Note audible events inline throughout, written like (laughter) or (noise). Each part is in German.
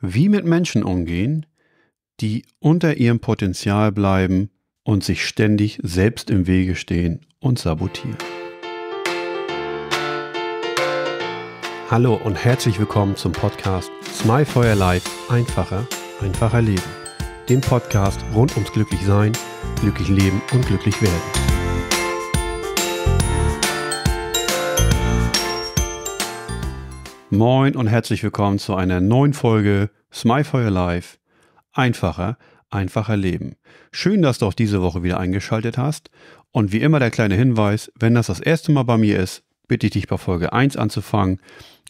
wie mit Menschen umgehen, die unter ihrem Potenzial bleiben und sich ständig selbst im Wege stehen und sabotieren. Hallo und herzlich willkommen zum Podcast Smile for Your Life einfacher, einfacher Leben. Dem Podcast rund ums Glücklichsein, glücklich leben und glücklich werden. Moin und herzlich willkommen zu einer neuen Folge Smile Life. Einfacher, einfacher Leben. Schön, dass du auch diese Woche wieder eingeschaltet hast. Und wie immer der kleine Hinweis, wenn das das erste Mal bei mir ist, bitte ich dich bei Folge 1 anzufangen.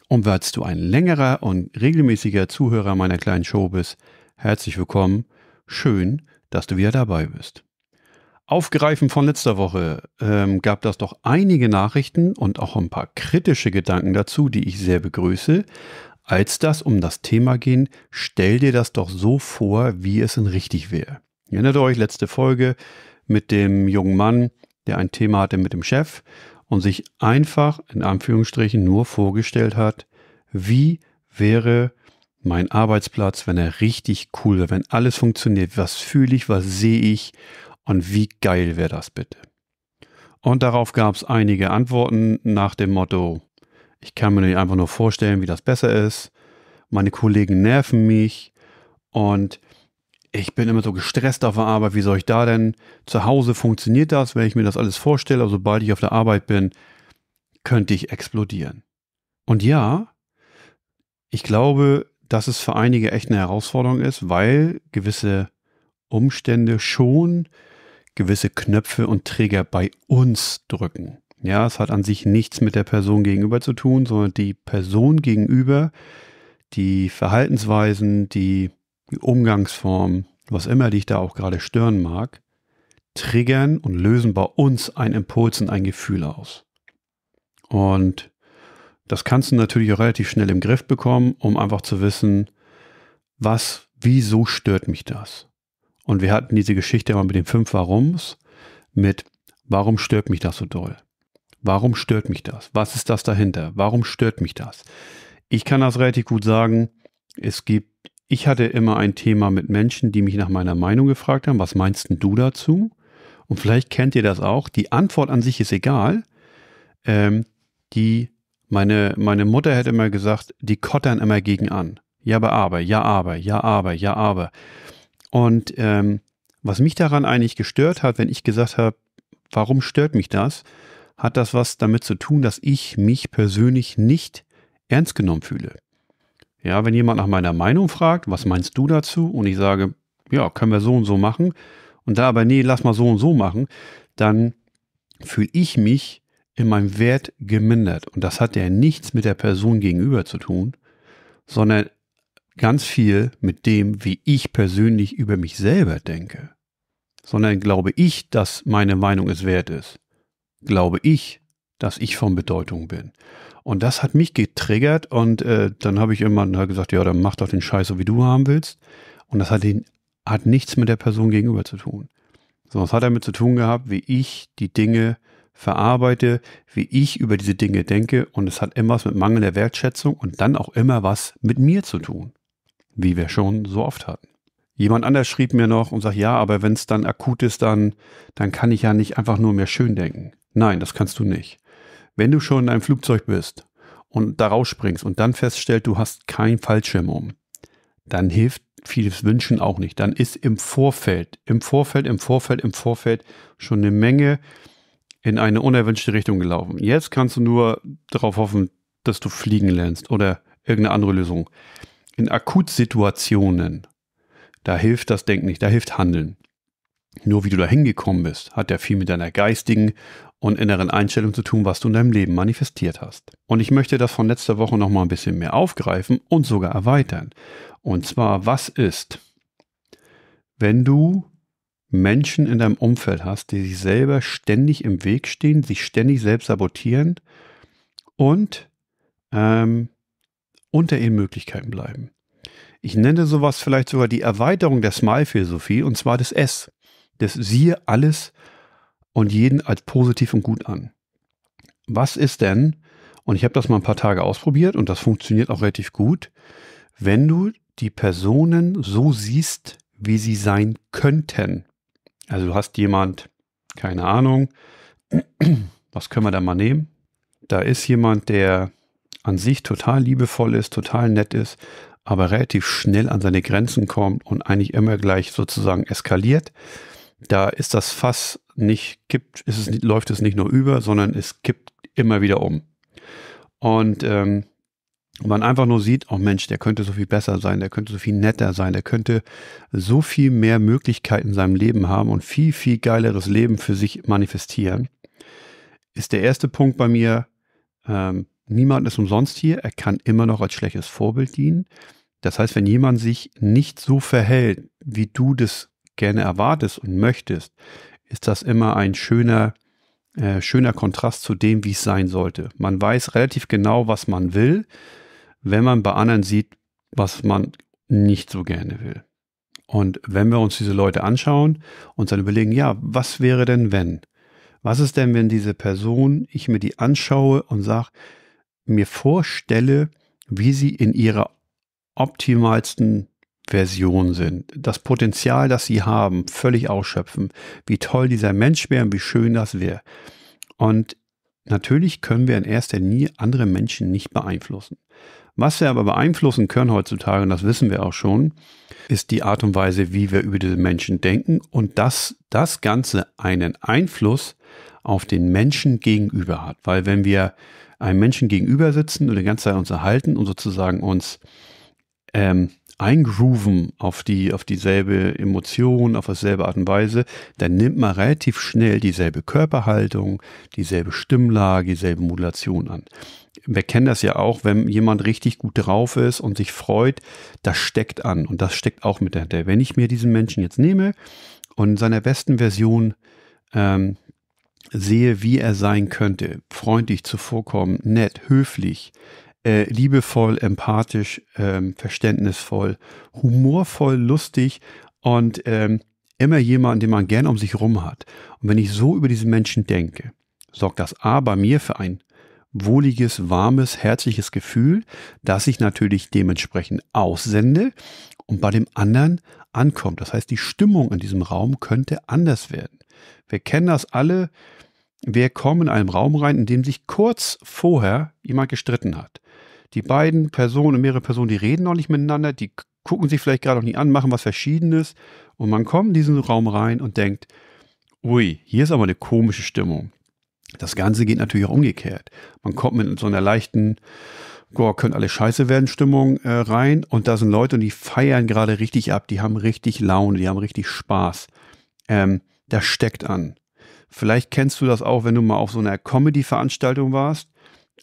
Und falls du ein längerer und regelmäßiger Zuhörer meiner kleinen Show bist, herzlich willkommen. Schön, dass du wieder dabei bist. Aufgreifen von letzter Woche ähm, gab das doch einige Nachrichten und auch ein paar kritische Gedanken dazu, die ich sehr begrüße, als das um das Thema gehen, stell dir das doch so vor, wie es denn richtig wäre. Ihr erinnert euch, letzte Folge mit dem jungen Mann, der ein Thema hatte mit dem Chef und sich einfach in Anführungsstrichen nur vorgestellt hat, wie wäre mein Arbeitsplatz, wenn er richtig cool wäre, wenn alles funktioniert, was fühle ich, was sehe ich und wie geil wäre das bitte? Und darauf gab es einige Antworten nach dem Motto, ich kann mir nicht einfach nur vorstellen, wie das besser ist, meine Kollegen nerven mich und ich bin immer so gestresst auf der Arbeit, wie soll ich da denn? Zu Hause funktioniert das, wenn ich mir das alles vorstelle, aber also sobald ich auf der Arbeit bin, könnte ich explodieren. Und ja, ich glaube, dass es für einige echt eine Herausforderung ist, weil gewisse Umstände schon gewisse Knöpfe und Trigger bei uns drücken. Ja, es hat an sich nichts mit der Person gegenüber zu tun, sondern die Person gegenüber, die Verhaltensweisen, die, die Umgangsform, was immer dich da auch gerade stören mag, triggern und lösen bei uns einen Impuls und ein Gefühl aus. Und das kannst du natürlich auch relativ schnell im Griff bekommen, um einfach zu wissen, was, wieso stört mich das? Und wir hatten diese Geschichte immer mit den fünf Warums, mit warum stört mich das so doll? Warum stört mich das? Was ist das dahinter? Warum stört mich das? Ich kann das relativ gut sagen. Es gibt, ich hatte immer ein Thema mit Menschen, die mich nach meiner Meinung gefragt haben, was meinst denn du dazu? Und vielleicht kennt ihr das auch. Die Antwort an sich ist egal. Ähm, die, meine, meine Mutter hätte immer gesagt, die kottern immer gegen an. Ja, aber, aber, ja, aber, ja, aber, ja, aber. Und ähm, was mich daran eigentlich gestört hat, wenn ich gesagt habe, warum stört mich das, hat das was damit zu tun, dass ich mich persönlich nicht ernst genommen fühle. Ja, wenn jemand nach meiner Meinung fragt, was meinst du dazu? Und ich sage, ja, können wir so und so machen. Und da aber, nee, lass mal so und so machen, dann fühle ich mich in meinem Wert gemindert. Und das hat ja nichts mit der Person gegenüber zu tun, sondern ganz viel mit dem, wie ich persönlich über mich selber denke, sondern glaube ich, dass meine Meinung es wert ist. Glaube ich, dass ich von Bedeutung bin. Und das hat mich getriggert und äh, dann habe ich immer halt gesagt, ja, dann mach doch den Scheiß so, wie du haben willst. Und das hat, den, hat nichts mit der Person gegenüber zu tun. Sondern es hat damit zu tun gehabt, wie ich die Dinge verarbeite, wie ich über diese Dinge denke und es hat immer was mit mangelnder Wertschätzung und dann auch immer was mit mir zu tun wie wir schon so oft hatten. Jemand anders schrieb mir noch und sagt, ja, aber wenn es dann akut ist, dann, dann kann ich ja nicht einfach nur mehr schön denken. Nein, das kannst du nicht. Wenn du schon in einem Flugzeug bist und da rausspringst und dann feststellst, du hast keinen Fallschirm um, dann hilft vieles Wünschen auch nicht. Dann ist im Vorfeld, im Vorfeld, im Vorfeld, im Vorfeld schon eine Menge in eine unerwünschte Richtung gelaufen. Jetzt kannst du nur darauf hoffen, dass du fliegen lernst oder irgendeine andere Lösung in Akutsituationen, da hilft das Denken nicht, da hilft Handeln. Nur wie du da hingekommen bist, hat ja viel mit deiner geistigen und inneren Einstellung zu tun, was du in deinem Leben manifestiert hast. Und ich möchte das von letzter Woche nochmal ein bisschen mehr aufgreifen und sogar erweitern. Und zwar, was ist, wenn du Menschen in deinem Umfeld hast, die sich selber ständig im Weg stehen, sich ständig selbst sabotieren und ähm, unter ihren Möglichkeiten bleiben. Ich nenne sowas vielleicht sogar die Erweiterung der Smile-Philosophie und zwar des S. Das siehe alles und jeden als positiv und gut an. Was ist denn, und ich habe das mal ein paar Tage ausprobiert und das funktioniert auch relativ gut, wenn du die Personen so siehst, wie sie sein könnten. Also du hast jemand, keine Ahnung, (clears throat) was können wir da mal nehmen? Da ist jemand, der an sich total liebevoll ist, total nett ist, aber relativ schnell an seine Grenzen kommt und eigentlich immer gleich sozusagen eskaliert. Da ist das Fass nicht kippt, ist es, läuft es nicht nur über, sondern es kippt immer wieder um. Und ähm, man einfach nur sieht, oh Mensch, der könnte so viel besser sein, der könnte so viel netter sein, der könnte so viel mehr Möglichkeiten in seinem Leben haben und viel, viel geileres Leben für sich manifestieren, ist der erste Punkt bei mir, ähm, niemand ist umsonst hier, er kann immer noch als schlechtes Vorbild dienen. Das heißt, wenn jemand sich nicht so verhält, wie du das gerne erwartest und möchtest, ist das immer ein schöner, äh, schöner Kontrast zu dem, wie es sein sollte. Man weiß relativ genau, was man will, wenn man bei anderen sieht, was man nicht so gerne will. Und wenn wir uns diese Leute anschauen, und dann überlegen, ja, was wäre denn wenn? Was ist denn, wenn diese Person, ich mir die anschaue und sage, mir vorstelle, wie sie in ihrer optimalsten Version sind, das Potenzial, das sie haben, völlig ausschöpfen, wie toll dieser Mensch wäre und wie schön das wäre. Und natürlich können wir in erster Linie andere Menschen nicht beeinflussen. Was wir aber beeinflussen können heutzutage, und das wissen wir auch schon, ist die Art und Weise, wie wir über diese Menschen denken und dass das Ganze einen Einfluss auf den Menschen gegenüber hat. Weil wenn wir einem Menschen gegenüber sitzen und die ganze Zeit uns erhalten und sozusagen uns ähm, eingrooven auf, die, auf dieselbe Emotion, auf dasselbe Art und Weise, dann nimmt man relativ schnell dieselbe Körperhaltung, dieselbe Stimmlage, dieselbe Modulation an. Wir kennen das ja auch, wenn jemand richtig gut drauf ist und sich freut, das steckt an und das steckt auch mit dahinter. Wenn ich mir diesen Menschen jetzt nehme und in seiner besten Version ähm, sehe, wie er sein könnte, freundlich zuvorkommen, nett, höflich, äh, liebevoll, empathisch, ähm, verständnisvoll, humorvoll, lustig und ähm, immer jemand, den man gern um sich rum hat. Und wenn ich so über diesen Menschen denke, sorgt das A bei mir für ein wohliges, warmes, herzliches Gefühl, das ich natürlich dementsprechend aussende und bei dem anderen ankommt. Das heißt, die Stimmung in diesem Raum könnte anders werden. Wir kennen das alle. Wir kommen in einen Raum rein, in dem sich kurz vorher jemand gestritten hat. Die beiden Personen, mehrere Personen, die reden noch nicht miteinander, die gucken sich vielleicht gerade noch nicht an, machen was Verschiedenes. Und man kommt in diesen Raum rein und denkt, ui, hier ist aber eine komische Stimmung. Das Ganze geht natürlich auch umgekehrt. Man kommt mit so einer leichten, boah, können alle scheiße werden Stimmung äh, rein und da sind Leute und die feiern gerade richtig ab, die haben richtig Laune, die haben richtig Spaß. Ähm, das steckt an. Vielleicht kennst du das auch, wenn du mal auf so einer Comedy-Veranstaltung warst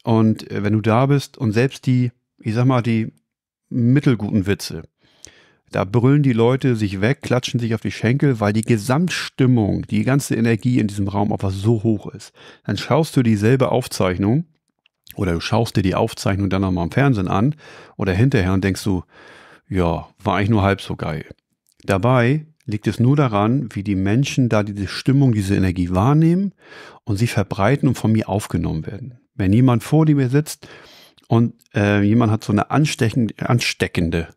und äh, wenn du da bist und selbst die, ich sag mal, die mittelguten Witze, da brüllen die Leute sich weg, klatschen sich auf die Schenkel, weil die Gesamtstimmung, die ganze Energie in diesem Raum einfach so hoch ist. Dann schaust du dieselbe Aufzeichnung oder du schaust dir die Aufzeichnung dann nochmal im Fernsehen an oder hinterher und denkst du, ja, war eigentlich nur halb so geil. Dabei liegt es nur daran, wie die Menschen da diese Stimmung, diese Energie wahrnehmen und sie verbreiten und von mir aufgenommen werden. Wenn jemand vor dir sitzt und äh, jemand hat so eine anstechende, ansteckende,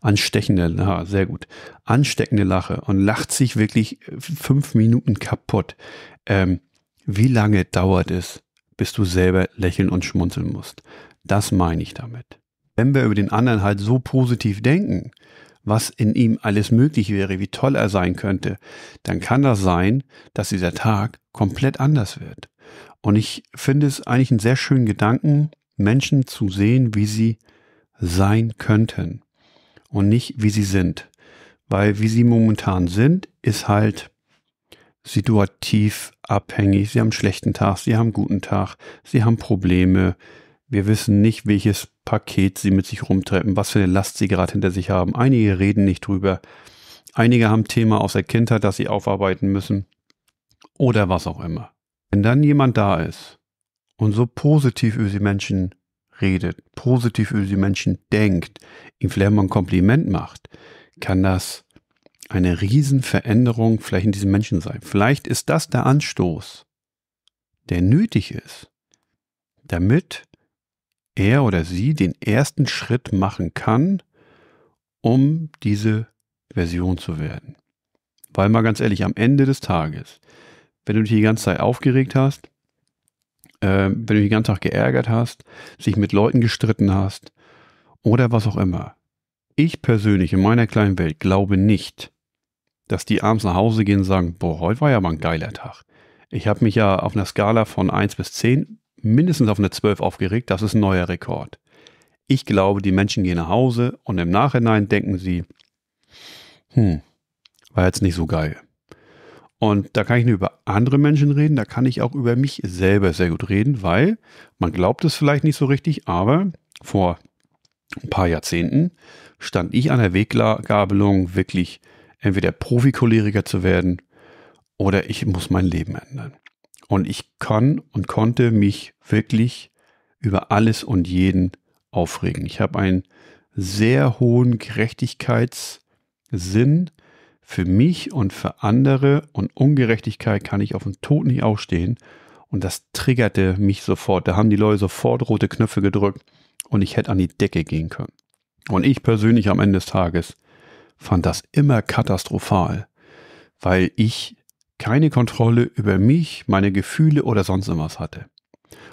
anstechende, na, sehr gut, ansteckende Lache und lacht sich wirklich äh, fünf Minuten kaputt. Ähm, wie lange dauert es, bis du selber lächeln und schmunzeln musst? Das meine ich damit. Wenn wir über den anderen halt so positiv denken, was in ihm alles möglich wäre, wie toll er sein könnte, dann kann das sein, dass dieser Tag komplett anders wird. Und ich finde es eigentlich einen sehr schönen Gedanken, Menschen zu sehen, wie sie sein könnten und nicht wie sie sind. Weil wie sie momentan sind, ist halt situativ abhängig. Sie haben einen schlechten Tag, sie haben einen guten Tag, sie haben Probleme. Wir wissen nicht, welches Paket sie mit sich rumtreppen, was für eine Last sie gerade hinter sich haben. Einige reden nicht drüber. Einige haben Thema aus der Kindheit, das sie aufarbeiten müssen. Oder was auch immer. Wenn dann jemand da ist, und so positiv über die Menschen redet, positiv über die Menschen denkt, ihm vielleicht mal ein Kompliment macht, kann das eine Riesenveränderung vielleicht in diesen Menschen sein. Vielleicht ist das der Anstoß, der nötig ist, damit er oder sie den ersten Schritt machen kann, um diese Version zu werden. Weil mal ganz ehrlich, am Ende des Tages, wenn du dich die ganze Zeit aufgeregt hast, äh, wenn du den ganzen Tag geärgert hast, sich mit Leuten gestritten hast oder was auch immer. Ich persönlich in meiner kleinen Welt glaube nicht, dass die abends nach Hause gehen und sagen, boah, heute war ja mal ein geiler Tag. Ich habe mich ja auf einer Skala von 1 bis 10 mindestens auf eine 12 aufgeregt, das ist ein neuer Rekord. Ich glaube, die Menschen gehen nach Hause und im Nachhinein denken sie, hm, war jetzt nicht so geil. Und da kann ich nur über andere Menschen reden, da kann ich auch über mich selber sehr gut reden, weil man glaubt es vielleicht nicht so richtig, aber vor ein paar Jahrzehnten stand ich an der Weggabelung wirklich entweder Profikoleriker zu werden oder ich muss mein Leben ändern. Und ich kann und konnte mich wirklich über alles und jeden aufregen. Ich habe einen sehr hohen Gerechtigkeitssinn für mich und für andere und Ungerechtigkeit kann ich auf dem Tod nicht aufstehen. Und das triggerte mich sofort. Da haben die Leute sofort rote Knöpfe gedrückt und ich hätte an die Decke gehen können. Und ich persönlich am Ende des Tages fand das immer katastrophal, weil ich keine Kontrolle über mich, meine Gefühle oder sonst irgendwas hatte.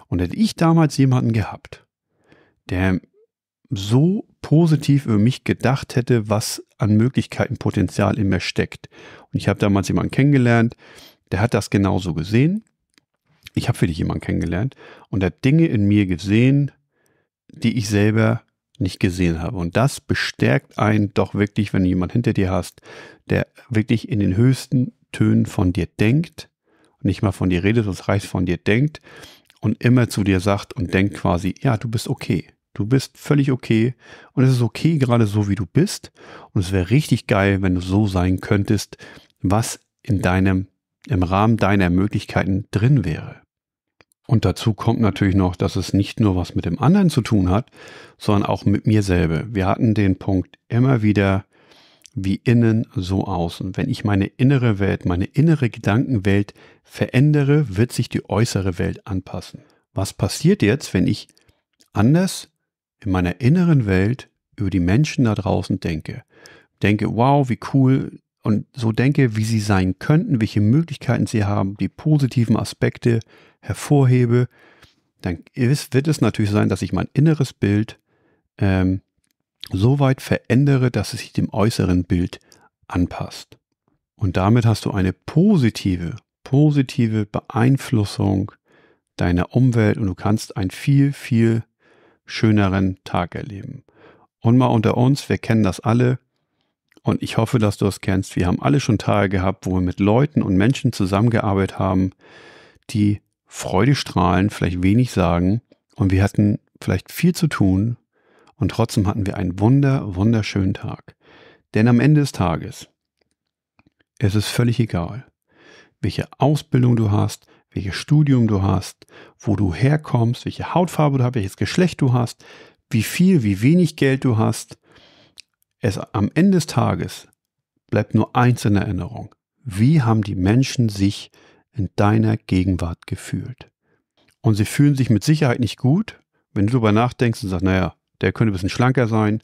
Und hätte ich damals jemanden gehabt, der so positiv über mich gedacht hätte, was an Möglichkeiten Potenzial in mir steckt. Und ich habe damals jemanden kennengelernt, der hat das genauso gesehen. Ich habe für dich jemanden kennengelernt und hat Dinge in mir gesehen, die ich selber nicht gesehen habe. Und das bestärkt einen doch wirklich, wenn du jemanden hinter dir hast, der wirklich in den höchsten Tönen von dir denkt, nicht mal von dir redet, das reicht von dir denkt und immer zu dir sagt und denkt quasi, ja, du bist okay. Du bist völlig okay und es ist okay gerade so, wie du bist. Und es wäre richtig geil, wenn du so sein könntest, was in deinem, im Rahmen deiner Möglichkeiten drin wäre. Und dazu kommt natürlich noch, dass es nicht nur was mit dem anderen zu tun hat, sondern auch mit mir selber. Wir hatten den Punkt immer wieder, wie innen, so außen. Wenn ich meine innere Welt, meine innere Gedankenwelt verändere, wird sich die äußere Welt anpassen. Was passiert jetzt, wenn ich anders in meiner inneren Welt über die Menschen da draußen denke. Denke, wow, wie cool. Und so denke, wie sie sein könnten, welche Möglichkeiten sie haben, die positiven Aspekte hervorhebe, dann ist, wird es natürlich sein, dass ich mein inneres Bild ähm, so weit verändere, dass es sich dem äußeren Bild anpasst. Und damit hast du eine positive, positive Beeinflussung deiner Umwelt und du kannst ein viel, viel schöneren Tag erleben. Und mal unter uns, wir kennen das alle und ich hoffe, dass du es das kennst. Wir haben alle schon Tage gehabt, wo wir mit Leuten und Menschen zusammengearbeitet haben, die Freude strahlen, vielleicht wenig sagen und wir hatten vielleicht viel zu tun und trotzdem hatten wir einen wunder, wunderschönen Tag. Denn am Ende des Tages, es ist völlig egal, welche Ausbildung du hast, welches Studium du hast, wo du herkommst, welche Hautfarbe du hast, welches Geschlecht du hast, wie viel, wie wenig Geld du hast. Es am Ende des Tages bleibt nur eins in Erinnerung. Wie haben die Menschen sich in deiner Gegenwart gefühlt? Und sie fühlen sich mit Sicherheit nicht gut, wenn du darüber nachdenkst und sagst, naja, der könnte ein bisschen schlanker sein,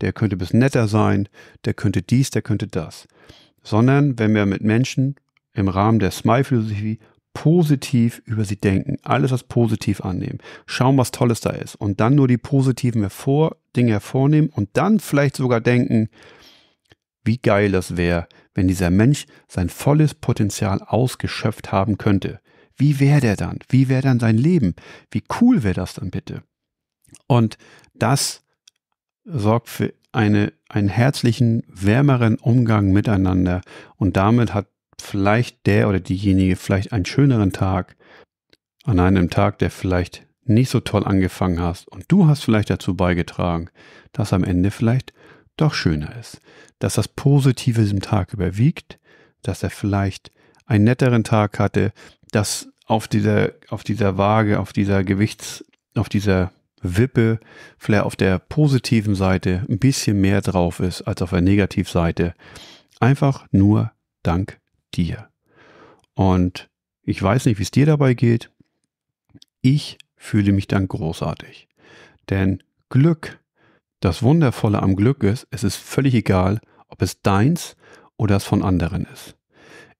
der könnte ein bisschen netter sein, der könnte dies, der könnte das. Sondern wenn wir mit Menschen im Rahmen der Smile-Philosophie positiv über sie denken, alles was positiv annehmen, schauen, was Tolles da ist und dann nur die positiven hervor, Dinge hervornehmen und dann vielleicht sogar denken, wie geil das wäre, wenn dieser Mensch sein volles Potenzial ausgeschöpft haben könnte. Wie wäre der dann? Wie wäre dann sein Leben? Wie cool wäre das dann bitte? Und das sorgt für eine, einen herzlichen, wärmeren Umgang miteinander und damit hat vielleicht der oder diejenige vielleicht einen schöneren Tag an einem Tag, der vielleicht nicht so toll angefangen hast und du hast vielleicht dazu beigetragen, dass am Ende vielleicht doch schöner ist, dass das Positive diesem Tag überwiegt, dass er vielleicht einen netteren Tag hatte, dass auf dieser, auf dieser Waage, auf dieser Gewichts, auf dieser Wippe vielleicht auf der positiven Seite ein bisschen mehr drauf ist als auf der Negativseite. Einfach nur dank dir. Und ich weiß nicht, wie es dir dabei geht. Ich fühle mich dann großartig. Denn Glück, das Wundervolle am Glück ist, es ist völlig egal, ob es deins oder es von anderen ist.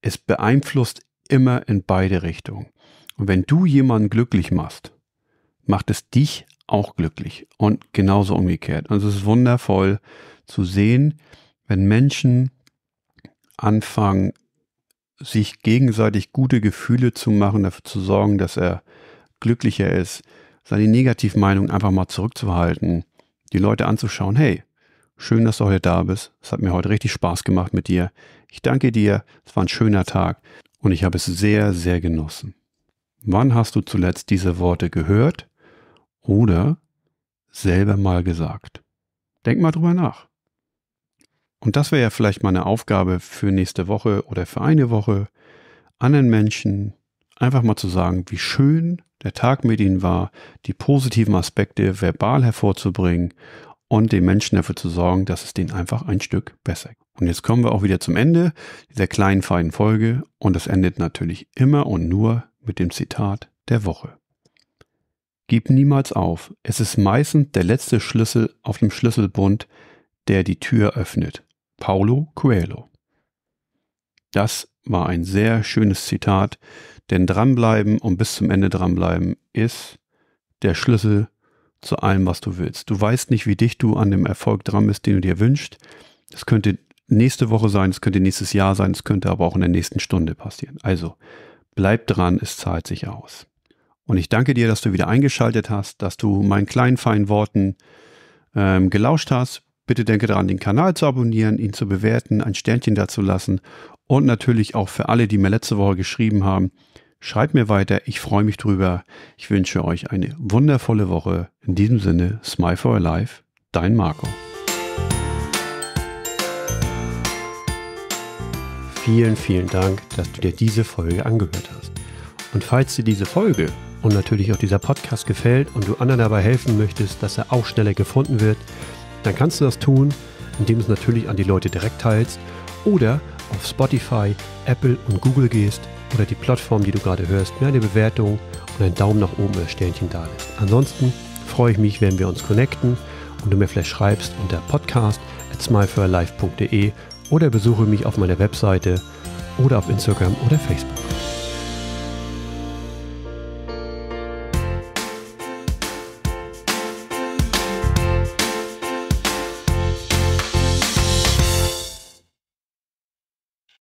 Es beeinflusst immer in beide Richtungen. Und wenn du jemanden glücklich machst, macht es dich auch glücklich und genauso umgekehrt. Und also es ist wundervoll zu sehen, wenn Menschen anfangen, sich gegenseitig gute Gefühle zu machen, dafür zu sorgen, dass er glücklicher ist, seine Negativmeinung einfach mal zurückzuhalten, die Leute anzuschauen, hey, schön, dass du heute da bist, es hat mir heute richtig Spaß gemacht mit dir, ich danke dir, es war ein schöner Tag und ich habe es sehr, sehr genossen. Wann hast du zuletzt diese Worte gehört oder selber mal gesagt? Denk mal drüber nach. Und das wäre ja vielleicht mal eine Aufgabe für nächste Woche oder für eine Woche, anderen Menschen einfach mal zu sagen, wie schön der Tag mit ihnen war, die positiven Aspekte verbal hervorzubringen und den Menschen dafür zu sorgen, dass es denen einfach ein Stück besser geht. Und jetzt kommen wir auch wieder zum Ende dieser kleinen feinen Folge und das endet natürlich immer und nur mit dem Zitat der Woche. Gib niemals auf. Es ist meistens der letzte Schlüssel auf dem Schlüsselbund, der die Tür öffnet. Paulo Coelho. Das war ein sehr schönes Zitat, denn dranbleiben und bis zum Ende dranbleiben ist der Schlüssel zu allem, was du willst. Du weißt nicht, wie dicht du an dem Erfolg dran bist, den du dir wünschst. Es könnte nächste Woche sein, es könnte nächstes Jahr sein, es könnte aber auch in der nächsten Stunde passieren. Also bleib dran, es zahlt sich aus. Und ich danke dir, dass du wieder eingeschaltet hast, dass du meinen kleinen feinen Worten ähm, gelauscht hast. Bitte denke daran, den Kanal zu abonnieren, ihn zu bewerten, ein Sternchen dazu lassen und natürlich auch für alle, die mir letzte Woche geschrieben haben. Schreibt mir weiter, ich freue mich drüber. Ich wünsche euch eine wundervolle Woche. In diesem Sinne, Smile for Your Life, dein Marco. Vielen, vielen Dank, dass du dir diese Folge angehört hast. Und falls dir diese Folge und natürlich auch dieser Podcast gefällt und du anderen dabei helfen möchtest, dass er auch schneller gefunden wird, dann kannst du das tun, indem du es natürlich an die Leute direkt teilst oder auf Spotify, Apple und Google gehst oder die Plattform, die du gerade hörst, mir eine Bewertung und einen Daumen nach oben oder Sternchen da lässt. Ansonsten freue ich mich, wenn wir uns connecten und du mir vielleicht schreibst unter podcast at smilefirlife.de oder besuche mich auf meiner Webseite oder auf Instagram oder Facebook.